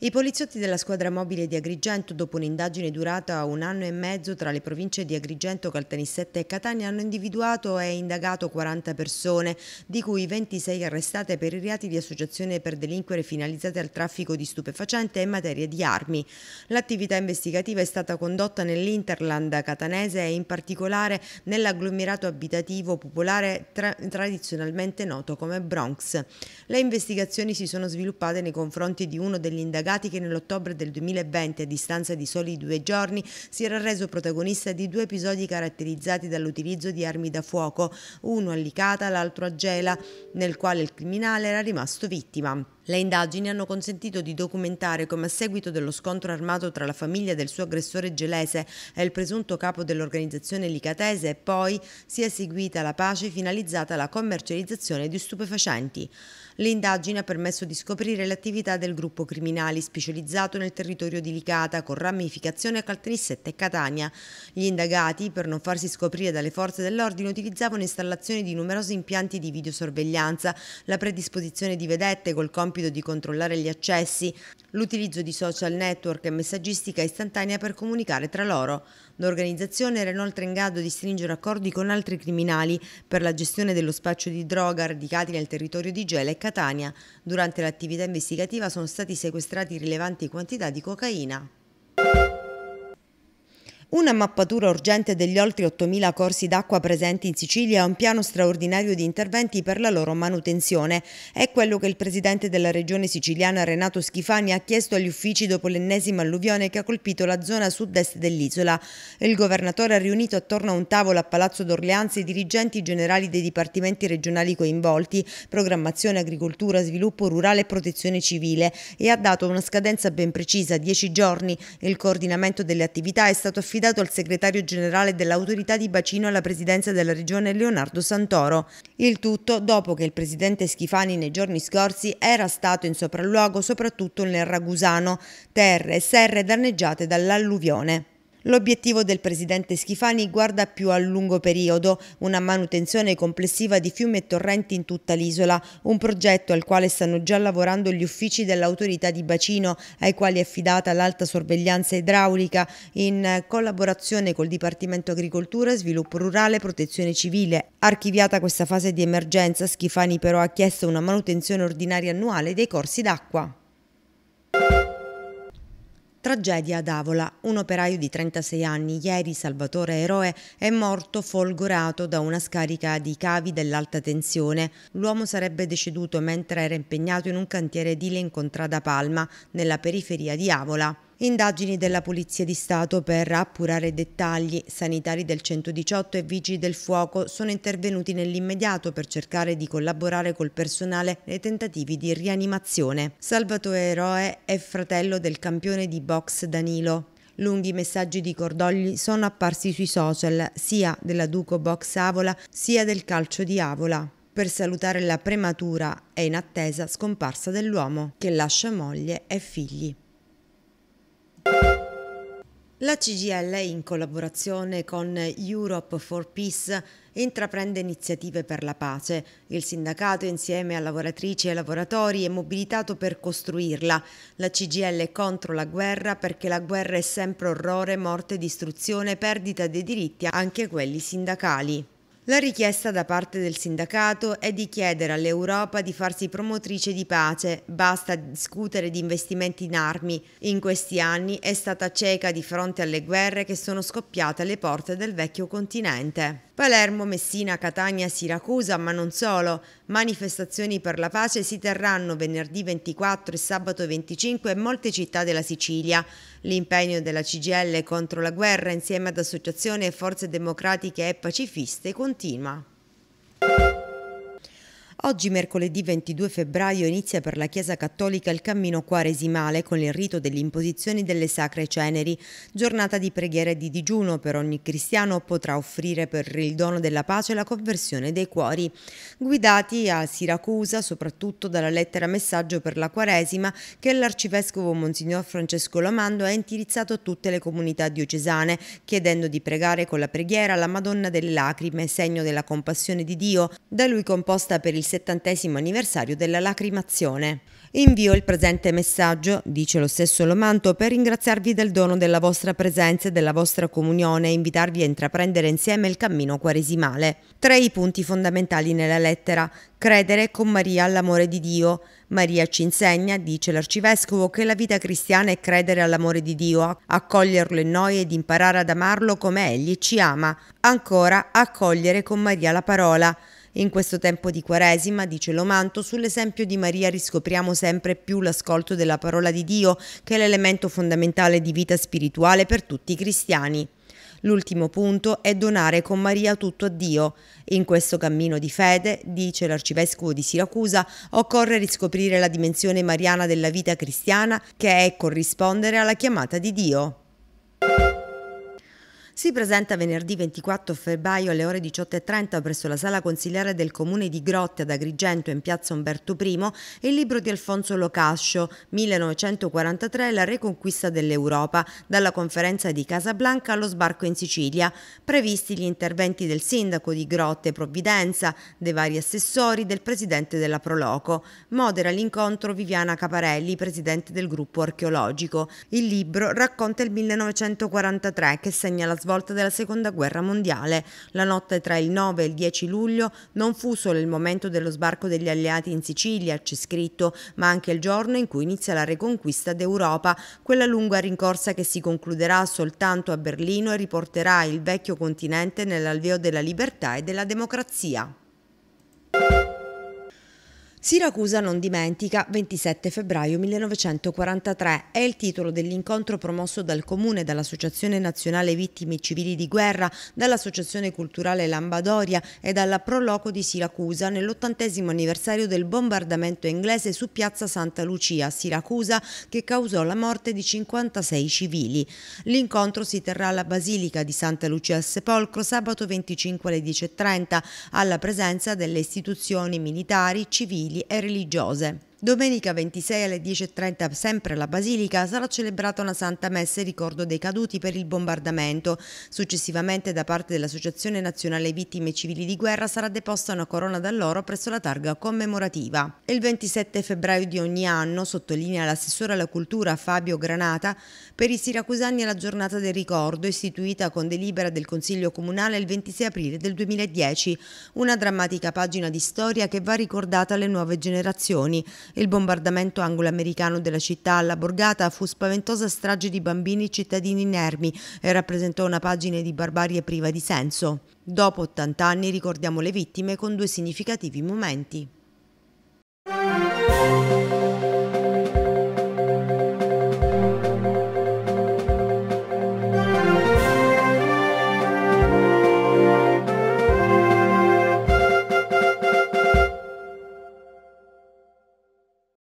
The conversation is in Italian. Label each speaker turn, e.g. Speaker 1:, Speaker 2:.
Speaker 1: I poliziotti della squadra mobile di Agrigento, dopo un'indagine durata un anno e mezzo tra le province di Agrigento, Caltanissette e Catania, hanno individuato e indagato 40 persone, di cui 26 arrestate per i reati di associazione per delinquere finalizzate al traffico di stupefacente e materie di armi. L'attività investigativa è stata condotta nell'Interland catanese e in particolare nell'agglomerato abitativo popolare tra tradizionalmente noto come Bronx. Le investigazioni si sono sviluppate nei confronti di uno degli indagati indagati che nell'ottobre del 2020, a distanza di soli due giorni, si era reso protagonista di due episodi caratterizzati dall'utilizzo di armi da fuoco, uno a Licata, l'altro a Gela, nel quale il criminale era rimasto vittima. Le indagini hanno consentito di documentare come a seguito dello scontro armato tra la famiglia del suo aggressore gelese e il presunto capo dell'organizzazione licatese poi sia seguita la pace finalizzata alla commercializzazione di stupefacenti. L'indagine ha permesso di scoprire l'attività del gruppo criminali specializzato nel territorio di Licata con ramificazione a Caltanissetta e Catania. Gli indagati, per non farsi scoprire dalle forze dell'ordine, utilizzavano installazioni di numerosi impianti di videosorveglianza, la predisposizione di vedette col compito compito di controllare gli accessi, l'utilizzo di social network e messaggistica istantanea per comunicare tra loro. L'organizzazione era inoltre in grado di stringere accordi con altri criminali per la gestione dello spaccio di droga radicati nel territorio di Gela e Catania. Durante l'attività investigativa sono stati sequestrati rilevanti quantità di cocaina. Una mappatura urgente degli oltre 8.000 corsi d'acqua presenti in Sicilia e un piano straordinario di interventi per la loro manutenzione. È quello che il presidente della regione siciliana Renato Schifani ha chiesto agli uffici dopo l'ennesima alluvione che ha colpito la zona sud-est dell'isola. Il governatore ha riunito attorno a un tavolo a Palazzo d'Orleanza i dirigenti generali dei dipartimenti regionali coinvolti, programmazione, agricoltura, sviluppo rurale e protezione civile e ha dato una scadenza ben precisa, 10 giorni. Il coordinamento delle attività è stato affidato affidato al segretario generale dell'autorità di bacino alla presidenza della regione Leonardo Santoro. Il tutto dopo che il presidente Schifani nei giorni scorsi era stato in sopralluogo soprattutto nel Ragusano, terre e serre danneggiate dall'alluvione. L'obiettivo del presidente Schifani guarda più a lungo periodo, una manutenzione complessiva di fiumi e torrenti in tutta l'isola, un progetto al quale stanno già lavorando gli uffici dell'autorità di bacino, ai quali è affidata l'alta sorveglianza idraulica, in collaborazione col Dipartimento Agricoltura, Sviluppo Rurale e Protezione Civile. Archiviata questa fase di emergenza, Schifani però ha chiesto una manutenzione ordinaria annuale dei corsi d'acqua. Tragedia ad Avola. Un operaio di 36 anni, ieri Salvatore Eroe, è morto folgorato da una scarica di cavi dell'alta tensione. L'uomo sarebbe deceduto mentre era impegnato in un cantiere edile in Contrada Palma, nella periferia di Avola. Indagini della Polizia di Stato per appurare dettagli. Sanitari del 118 e vigili del fuoco sono intervenuti nell'immediato per cercare di collaborare col personale nei tentativi di rianimazione. Salvatore Eroe è fratello del campione di box Danilo. Lunghi messaggi di cordogli sono apparsi sui social, sia della Duco Box Avola sia del calcio di Avola per salutare la prematura e in attesa scomparsa dell'uomo che lascia moglie e figli. La CGL, in collaborazione con Europe for Peace, intraprende iniziative per la pace. Il sindacato, insieme a lavoratrici e lavoratori, è mobilitato per costruirla. La CGL è contro la guerra perché la guerra è sempre orrore, morte, distruzione, perdita dei diritti, anche quelli sindacali. La richiesta da parte del sindacato è di chiedere all'Europa di farsi promotrice di pace, basta discutere di investimenti in armi. In questi anni è stata cieca di fronte alle guerre che sono scoppiate alle porte del vecchio continente. Palermo, Messina, Catania, Siracusa, ma non solo, Manifestazioni per la pace si terranno venerdì 24 e sabato 25 in molte città della Sicilia. L'impegno della CGL contro la guerra insieme ad associazioni e forze democratiche e pacifiste continua. Oggi mercoledì 22 febbraio inizia per la Chiesa Cattolica il cammino quaresimale con il rito dell'imposizione delle sacre ceneri, giornata di preghiera e di digiuno per ogni cristiano potrà offrire per il dono della pace la conversione dei cuori. Guidati a Siracusa soprattutto dalla lettera messaggio per la quaresima che l'arcivescovo Monsignor Francesco Lomando ha indirizzato a tutte le comunità diocesane chiedendo di pregare con la preghiera la Madonna delle Lacrime, segno della compassione di Dio, da lui composta per il settantesimo anniversario della lacrimazione. Invio il presente messaggio, dice lo stesso Lomanto, per ringraziarvi del dono della vostra presenza e della vostra comunione e invitarvi a intraprendere insieme il cammino quaresimale. Tre i punti fondamentali nella lettera. Credere con Maria all'amore di Dio. Maria ci insegna, dice l'arcivescovo, che la vita cristiana è credere all'amore di Dio, accoglierlo in noi ed imparare ad amarlo come egli ci ama. Ancora, accogliere con Maria la parola in questo tempo di Quaresima, dice Lomanto, sull'esempio di Maria riscopriamo sempre più l'ascolto della parola di Dio, che è l'elemento fondamentale di vita spirituale per tutti i cristiani. L'ultimo punto è donare con Maria tutto a Dio. In questo cammino di fede, dice l'arcivescovo di Siracusa, occorre riscoprire la dimensione mariana della vita cristiana che è corrispondere alla chiamata di Dio si presenta venerdì 24 febbraio alle ore 18.30 presso la sala consigliare del comune di Grotte ad Agrigento in piazza Umberto I il libro di Alfonso Locascio, 1943 La reconquista dell'Europa, dalla conferenza di Casablanca allo sbarco in Sicilia, previsti gli interventi del sindaco di Grotte Provvidenza, dei vari assessori, del presidente della Proloco. Modera l'incontro Viviana Caparelli, presidente del gruppo archeologico. Il libro racconta il 1943 che segna la svolta svolta della Seconda Guerra Mondiale. La notte tra il 9 e il 10 luglio non fu solo il momento dello sbarco degli alleati in Sicilia, c'è scritto, ma anche il giorno in cui inizia la reconquista d'Europa, quella lunga rincorsa che si concluderà soltanto a Berlino e riporterà il vecchio continente nell'alveo della libertà e della democrazia. Siracusa non dimentica 27 febbraio 1943 è il titolo dell'incontro promosso dal Comune, dall'Associazione Nazionale Vittime Civili di Guerra, dall'Associazione Culturale Lambadoria e dalla Proloco di Siracusa nell'ottantesimo anniversario del bombardamento inglese su piazza Santa Lucia a Siracusa che causò la morte di 56 civili. L'incontro si terrà alla Basilica di Santa Lucia al Sepolcro sabato 25 alle 10.30 alla presenza delle istituzioni militari, civili civili e religiose. Domenica 26 alle 10.30 sempre alla Basilica sarà celebrata una santa messa in ricordo dei caduti per il bombardamento. Successivamente da parte dell'Associazione Nazionale Vittime Civili di Guerra sarà deposta una corona d'alloro presso la targa commemorativa. Il 27 febbraio di ogni anno, sottolinea l'assessore alla cultura Fabio Granata, per i siracusani è la giornata del ricordo istituita con delibera del Consiglio Comunale il 26 aprile del 2010, una drammatica pagina di storia che va ricordata alle nuove generazioni. Il bombardamento anglo-americano della città alla borgata fu spaventosa strage di bambini e cittadini inermi e rappresentò una pagina di barbarie priva di senso. Dopo 80 anni ricordiamo le vittime con due significativi momenti.